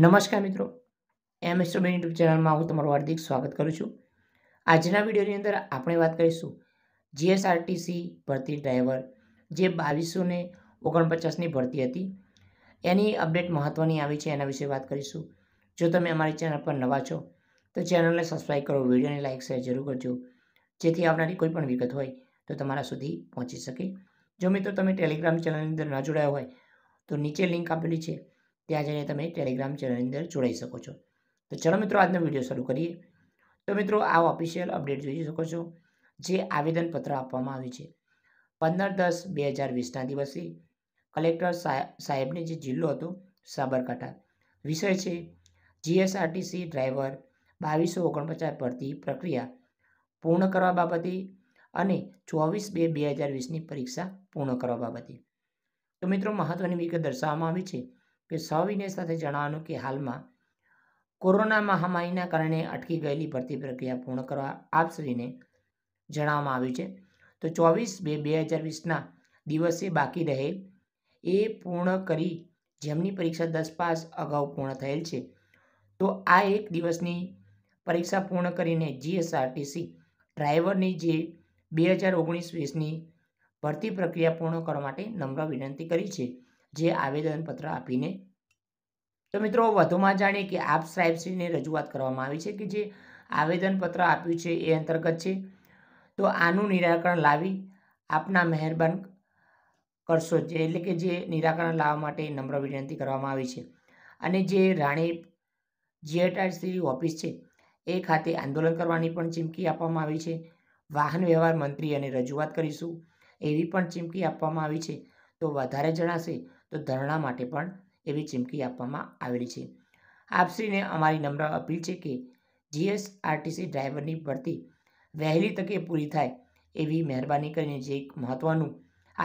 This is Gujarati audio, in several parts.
નમસ્કાર મિત્રો એમ એસ્ટ્રોબેન યુટ્યુબ ચેનલમાં હું તમારું હાર્દિક સ્વાગત કરું છું આજના વિડીયોની અંદર આપણે વાત કરીશું જીએસઆરટીસી ભરતી ડ્રાઈવર જે બાવીસો ને ઓગણપચાસની ભરતી હતી એની અપડેટ મહત્ત્વની આવી છે એના વિશે વાત કરીશું જો તમે અમારી ચેનલ પર નવા છો તો ચેનલને સબસ્ક્રાઈબ કરો વિડીયોને લાઇક શેર જરૂર કરજો જેથી આવનારી કોઈ પણ વિગત હોય તો તમારા સુધી પહોંચી શકે જો મિત્રો તમે ટેલિગ્રામ ચેનલની અંદર ન જોડાયા હોય તો નીચે લિંક આપેલી છે ત્યાં જઈને તમે ટેલિગ્રામ ચેનલની અંદર જોડાઈ શકો છો તો ચલો મિત્રો આજનો વિડીયો શરૂ કરીએ તો મિત્રો આ ઓફિશિયલ અપડેટ જોઈ શકો છો જે આવેદનપત્ર આપવામાં આવ્યું છે પંદર દસ બે હજાર વીસના દિવસે કલેક્ટર સાહેબને જે જિલ્લો હતો સાબરકાંઠા વિષય છે જીએસઆરટીસી ડ્રાઈવર બાવીસો ઓગણપચાસ પરથી પ્રક્રિયા પૂર્ણ કરવા બાબતે અને ચોવીસ બે બે હજાર વીસની પરીક્ષા પૂર્ણ કરવા બાબતે તો મિત્રો મહત્ત્વની વિગત દર્શાવવામાં આવી છે કે સવિનય સાથે જણાવવાનું કે હાલમાં કોરોના મહામારીના કારણે અટકી ગયેલી ભરતી પ્રક્રિયા પૂર્ણ કરવા આપ જણાવવામાં આવ્યું છે તો ચોવીસ બે બે હજાર વીસના દિવસે બાકી રહે એ પૂર્ણ કરી જેમની પરીક્ષા દસ પાસ અગાઉ પૂર્ણ થયેલ છે તો આ એક દિવસની પરીક્ષા પૂર્ણ કરીને જીએસઆરટીસી ડ્રાઈવરની જે બે હજાર ઓગણીસ વીસની ભરતી પ્રક્રિયા પૂર્ણ કરવા માટે નમ્ર વિનંતી કરી છે જે આવેદનપત્ર આપીને તો મિત્રો વધુમાં જાણીએ કે આપ સાહેબશ્રીને રજૂઆત કરવામાં આવી છે કે જે આવેદનપત્ર આપ્યું છે એ અંતર્ગત છે તો આનું નિરાકરણ લાવી આપના મહેરબાન કરશો જે એટલે કે જે નિરાકરણ લાવવા માટે નમ્ર વિનંતી કરવામાં આવી છે અને જે રાણી જીએટાશ્રી ઓફિસ છે એ ખાતે આંદોલન કરવાની પણ ચીમકી આપવામાં આવી છે વાહન વ્યવહાર મંત્રી અને રજૂઆત કરીશું એવી પણ ચીમકી આપવામાં આવી છે તો વધારે જણાશે તો ધરણા માટે પણ એવી ચીમકી આપવામાં આવેલી છે આપશ્રીને અમારી નમ્ર અપીલ છે કે જીએસઆરટીસી ડ્રાઈવરની ભરતી વહેલી તકે પૂરી થાય એવી મહેરબાની કરીને જે એક મહત્ત્વનું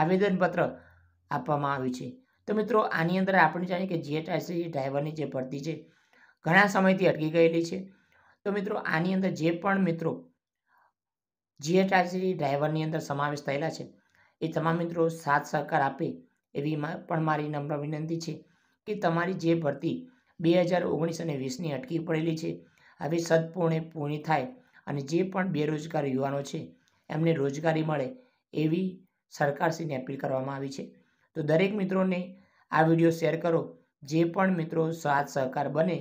આવેદનપત્ર આપવામાં આવ્યું છે તો મિત્રો આની અંદર આપણે જાણીએ કે જીએસઆરટીસી ડ્રાઈવરની જે ભરતી છે ઘણા સમયથી અટકી ગયેલી છે તો મિત્રો આની અંદર જે પણ મિત્રો જીએસઆરટીસી ડ્રાઈવરની અંદર સમાવેશ થયેલા છે એ તમામ મિત્રો સાથ સહકાર આપે એવી પણ મારી નમ્ર વિનંતી છે કે તમારી જે ભરતી બે હજાર ઓગણીસ અને વીસની અટકી પડેલી છે આવી સદપૂર્ણે પૂર્ણ થાય અને જે પણ બેરોજગાર યુવાનો છે એમને રોજગારી મળે એવી સરકારશ્રીને અપીલ કરવામાં આવી છે તો દરેક મિત્રોને આ વિડીયો શેર કરો જે પણ મિત્રો સાથ સહકાર બને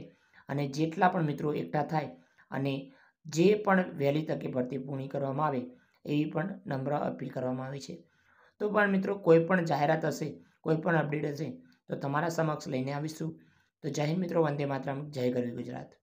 અને જેટલા પણ મિત્રો એકઠા થાય અને જે પણ વહેલી તકે ભરતી પૂર્ણ કરવામાં આવે એવી પણ નમ્ર અપીલ કરવામાં આવી છે તો પણ મિત્રો કોઈ પણ જાહેરાત હશે કોઈ પણ અપડેટ હશે તો તમારા સમક્ષ લઈને આવીશું તો જય મિત્રો વંદે માતરમ જય ગરવી ગુજરાત